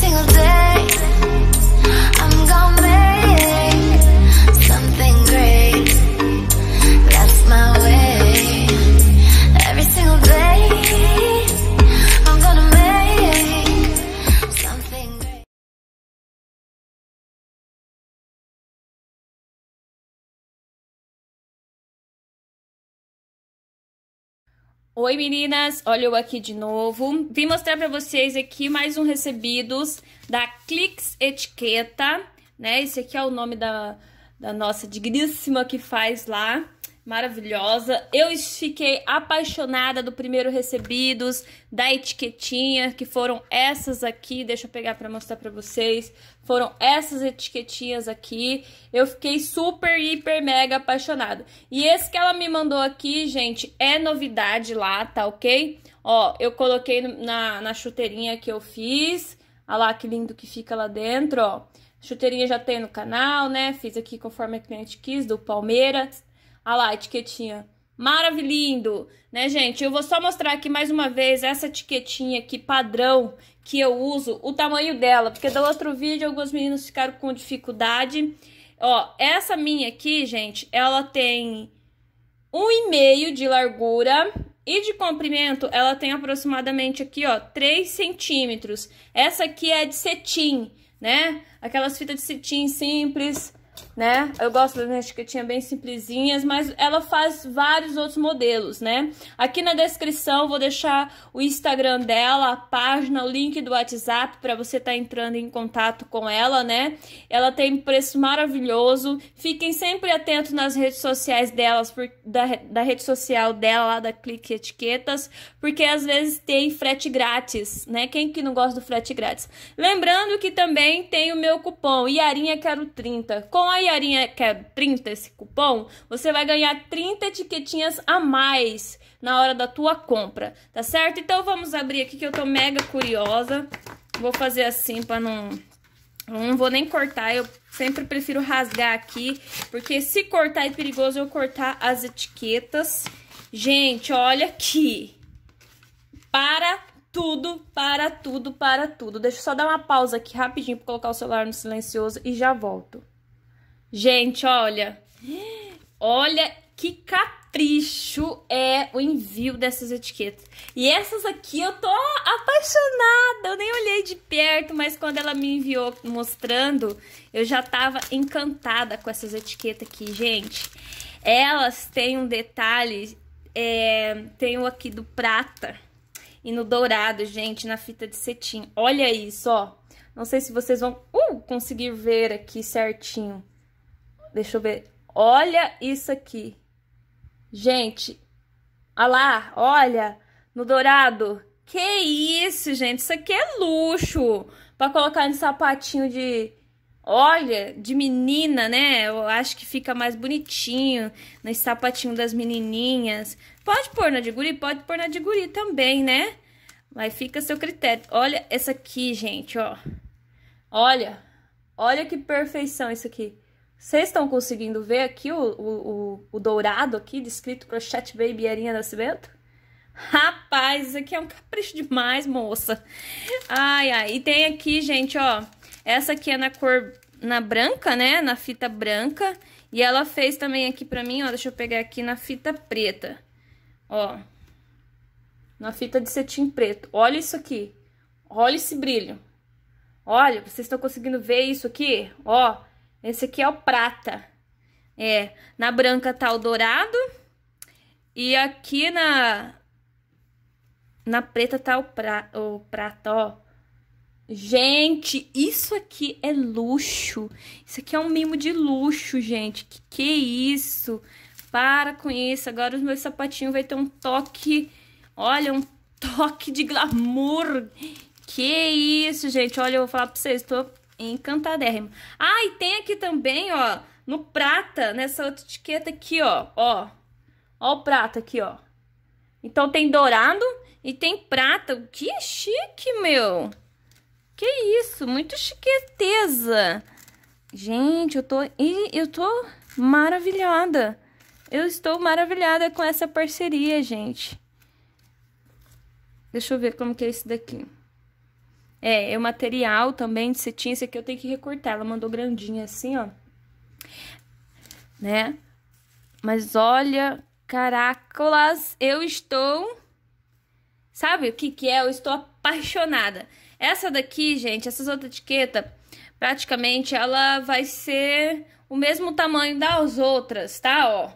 single day Oi meninas, olha eu aqui de novo. Vim mostrar para vocês aqui mais um recebidos da Clix Etiqueta, né? Esse aqui é o nome da, da nossa digníssima que faz lá maravilhosa. Eu fiquei apaixonada do primeiro recebidos, da etiquetinha, que foram essas aqui, deixa eu pegar para mostrar para vocês. Foram essas etiquetinhas aqui. Eu fiquei super hiper mega apaixonada. E esse que ela me mandou aqui, gente, é novidade lá, tá OK? Ó, eu coloquei na, na chuteirinha que eu fiz. Olha lá que lindo que fica lá dentro, ó. Chuteirinha já tem no canal, né? Fiz aqui conforme a cliente quis, do Palmeiras. Olha lá a etiquetinha. Maravilhoso, né, gente? Eu vou só mostrar aqui mais uma vez essa etiquetinha aqui padrão que eu uso, o tamanho dela, porque do outro vídeo alguns meninos ficaram com dificuldade. Ó, essa minha aqui, gente, ela tem um e meio de largura e de comprimento ela tem aproximadamente aqui, ó, 3 centímetros. Essa aqui é de cetim, né? Aquelas fitas de cetim simples, né? Eu gosto das minhas etiquetinhas bem simplesinhas, mas ela faz vários outros modelos, né? Aqui na descrição vou deixar o Instagram dela, a página, o link do WhatsApp para você estar tá entrando em contato com ela, né? Ela tem preço maravilhoso. Fiquem sempre atentos nas redes sociais delas, por, da, da rede social dela lá da Clique Etiquetas, porque às vezes tem frete grátis, né? Quem que não gosta do frete grátis? Lembrando que também tem o meu cupom Iarinha Quero 30. Com a quer 30 esse cupom, você vai ganhar 30 etiquetinhas a mais na hora da tua compra, tá certo? Então vamos abrir aqui que eu tô mega curiosa. Vou fazer assim para não não vou nem cortar, eu sempre prefiro rasgar aqui, porque se cortar é perigoso eu cortar as etiquetas. Gente, olha aqui. Para tudo, para tudo, para tudo. Deixa eu só dar uma pausa aqui rapidinho para colocar o celular no silencioso e já volto. Gente, olha. Olha que capricho é o envio dessas etiquetas. E essas aqui eu tô apaixonada. Eu nem olhei de perto, mas quando ela me enviou mostrando, eu já tava encantada com essas etiquetas aqui, gente. Elas têm um detalhe, é, tem o aqui do prata e no dourado, gente, na fita de cetim. Olha isso, ó. Não sei se vocês vão uh, conseguir ver aqui certinho. Deixa eu ver. Olha isso aqui. Gente, olha lá, olha no dourado. Que isso, gente? Isso aqui é luxo para colocar no sapatinho de olha, de menina, né? Eu acho que fica mais bonitinho nesse sapatinho das menininhas. Pode pôr na de guri, pode pôr na de guri também, né? Mas fica a seu critério. Olha essa aqui, gente, ó. Olha, olha que perfeição isso aqui. Vocês estão conseguindo ver aqui o, o, o, dourado aqui, descrito Crochete Baby Arinha Nascimento? Rapaz, isso aqui é um capricho demais, moça. Ai, ai. E tem aqui, gente, ó. Essa aqui é na cor... Na branca, né? Na fita branca. E ela fez também aqui pra mim, ó. Deixa eu pegar aqui na fita preta. Ó. Na fita de cetim preto. Olha isso aqui. Olha esse brilho. Olha, vocês estão conseguindo ver isso aqui? Ó. Esse aqui é o prata. É, na branca tá o dourado. E aqui na... Na preta tá o, pra, o prata, ó. Gente, isso aqui é luxo. Isso aqui é um mimo de luxo, gente. Que que é isso? Para com isso. Agora os meus sapatinhos vai ter um toque... Olha, um toque de glamour. Que isso, gente. Olha, eu vou falar pra vocês. Tô encantadérrimo. Ah, e tem aqui também, ó, no prata, nessa outra etiqueta aqui, ó, ó. Ó o prata aqui, ó. Então tem dourado e tem prata. Que chique, meu. Que isso, muito chiqueteza. Gente, eu tô eu tô maravilhada. Eu estou maravilhada com essa parceria, gente. Deixa eu ver como que é esse daqui. É, é, o material também de cetim, esse aqui eu tenho que recortar. Ela mandou grandinha assim, ó. Né? Mas olha, caracolas, eu estou... Sabe o que que é? Eu estou apaixonada. Essa daqui, gente, essas outras etiquetas, praticamente ela vai ser o mesmo tamanho das outras, tá? Ó,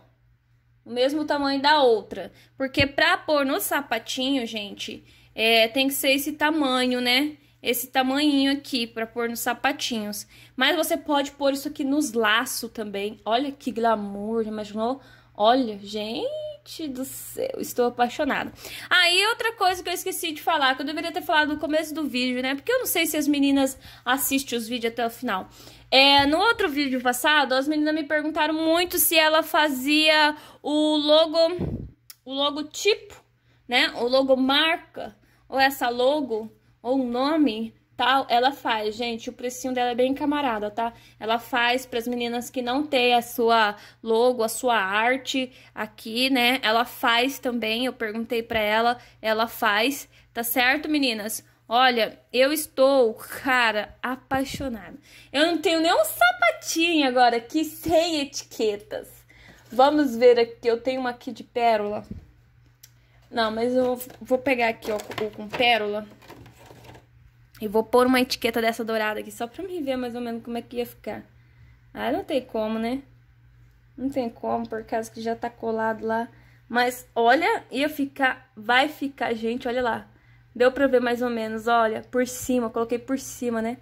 o mesmo tamanho da outra. Porque pra pôr no sapatinho, gente, é, tem que ser esse tamanho, né? esse tamanhinho aqui para pôr nos sapatinhos. Mas você pode pôr isso aqui nos laços também. Olha que glamour, imaginou? Olha, gente do céu, estou apaixonada. Aí, ah, outra coisa que eu esqueci de falar, que eu deveria ter falado no começo do vídeo, né? Porque eu não sei se as meninas assistem os vídeos até o final. É, no outro vídeo passado, as meninas me perguntaram muito se ela fazia o logo, o logotipo, né? O logomarca, ou essa logo ou um nome tal, tá? ela faz, gente, o precinho dela é bem camarada, tá? Ela faz para as meninas que não têm a sua logo, a sua arte aqui, né? Ela faz também, eu perguntei para ela, ela faz, tá certo, meninas? Olha, eu estou, cara, apaixonada. Eu não tenho nem um sapatinho agora aqui sem etiquetas. Vamos ver aqui, eu tenho uma aqui de pérola. Não, mas eu vou pegar aqui, ó, com pérola. E vou pôr uma etiqueta dessa dourada aqui, só pra me ver mais ou menos como é que ia ficar. Ah, não tem como, né? Não tem como, por causa que já tá colado lá. Mas olha, ia ficar, vai ficar, gente, olha lá. Deu pra ver mais ou menos, olha, por cima, coloquei por cima, né?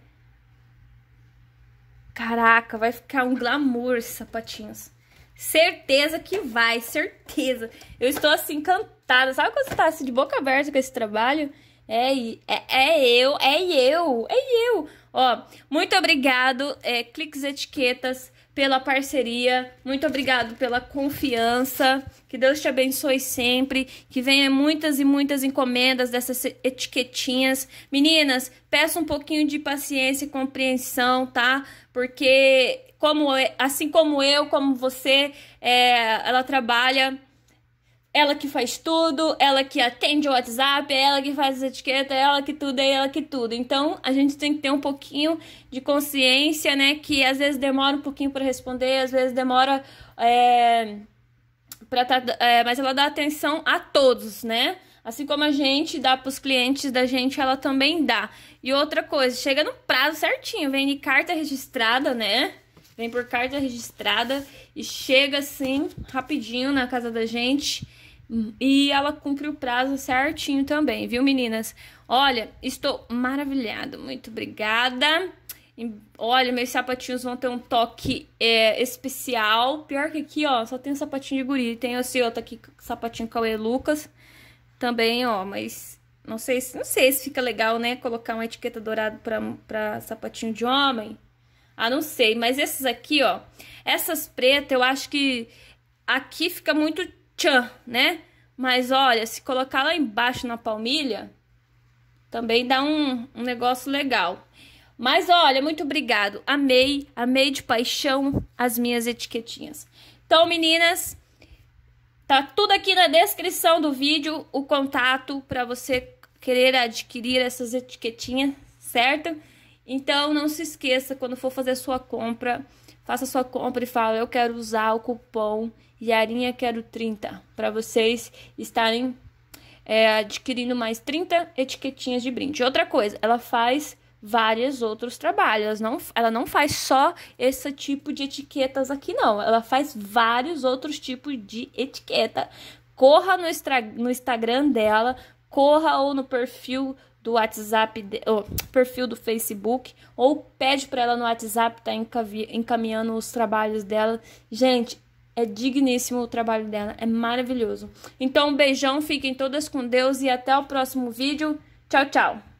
Caraca, vai ficar um glamour esses sapatinhos. Certeza que vai, certeza. Eu estou assim encantada. Sabe quando você tá assim de boca aberta com esse trabalho? É, é, é eu, é eu, é eu. Ó, muito obrigado, é, Cliques Etiquetas, pela parceria. Muito obrigado pela confiança. Que Deus te abençoe sempre. Que venha muitas e muitas encomendas dessas etiquetinhas. Meninas, peço um pouquinho de paciência e compreensão, tá? Porque, como, assim como eu, como você, é, ela trabalha ela que faz tudo, ela que atende o WhatsApp, ela que faz etiqueta, ela que tudo, é ela que tudo. Então, a gente tem que ter um pouquinho de consciência, né? Que às vezes demora um pouquinho para responder, às vezes demora. É, pra tá, é, mas ela dá atenção a todos, né? Assim como a gente dá para os clientes da gente, ela também dá. E outra coisa, chega no prazo certinho, vem de carta registrada, né? Vem por carta registrada e chega assim, rapidinho na casa da gente. E ela cumpriu o prazo certinho também, viu, meninas? Olha, estou maravilhada. Muito obrigada. olha, meus sapatinhos vão ter um toque é, especial. Pior que aqui, ó, só tem um sapatinho de guri. Tem esse outro aqui, sapatinho Cauê Lucas. Também, ó, mas não sei, se, não sei se fica legal, né? Colocar uma etiqueta dourada pra, pra sapatinho de homem. Ah, não sei. Mas esses aqui, ó. Essas pretas, eu acho que aqui fica muito tchan, né? Mas olha, se colocar lá embaixo na palmilha, também dá um, um negócio legal. Mas olha, muito obrigado. Amei, amei de paixão as minhas etiquetinhas. Então, meninas, tá tudo aqui na descrição do vídeo o contato para você querer adquirir essas etiquetinhas, certo? Então, não se esqueça quando for fazer sua compra, faça sua compra e fala: "Eu quero usar o cupom Yarinha Quero 30, para vocês estarem é, adquirindo mais 30 etiquetinhas de brinde. Outra coisa, ela faz vários outros trabalhos. Ela não, ela não faz só esse tipo de etiquetas aqui, não. Ela faz vários outros tipos de etiqueta. Corra no, extra, no Instagram dela, corra ou no perfil do WhatsApp, ou, perfil do Facebook, ou pede para ela no WhatsApp, tá encaminhando os trabalhos dela. Gente, é digníssimo o trabalho dela, é maravilhoso. Então, um beijão, fiquem todas com Deus e até o próximo vídeo. Tchau, tchau!